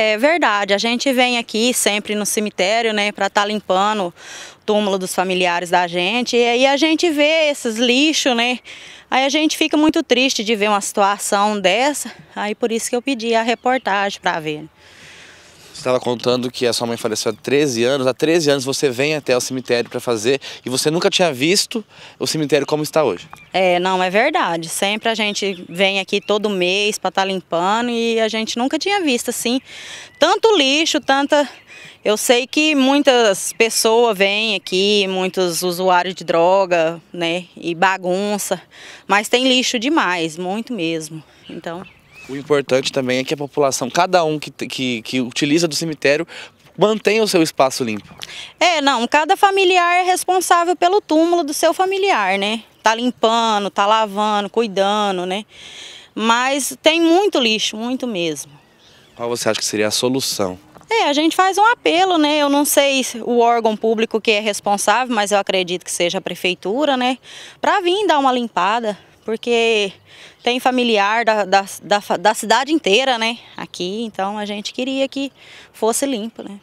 É verdade, a gente vem aqui sempre no cemitério, né, para estar tá limpando o túmulo dos familiares da gente, e aí a gente vê esses lixos, né, aí a gente fica muito triste de ver uma situação dessa, aí por isso que eu pedi a reportagem para ver. Você estava contando que a sua mãe faleceu há 13 anos. Há 13 anos você vem até o cemitério para fazer e você nunca tinha visto o cemitério como está hoje. É, não, é verdade. Sempre a gente vem aqui todo mês para estar tá limpando e a gente nunca tinha visto assim. Tanto lixo, tanta. Eu sei que muitas pessoas vêm aqui, muitos usuários de droga, né? E bagunça. Mas tem lixo demais, muito mesmo. Então. O importante também é que a população, cada um que, que, que utiliza do cemitério, mantenha o seu espaço limpo. É, não, cada familiar é responsável pelo túmulo do seu familiar, né? Tá limpando, tá lavando, cuidando, né? Mas tem muito lixo, muito mesmo. Qual você acha que seria a solução? É, a gente faz um apelo, né? Eu não sei o órgão público que é responsável, mas eu acredito que seja a prefeitura, né? Para vir dar uma limpada porque tem familiar da, da, da, da cidade inteira, né? Aqui, então a gente queria que fosse limpo, né?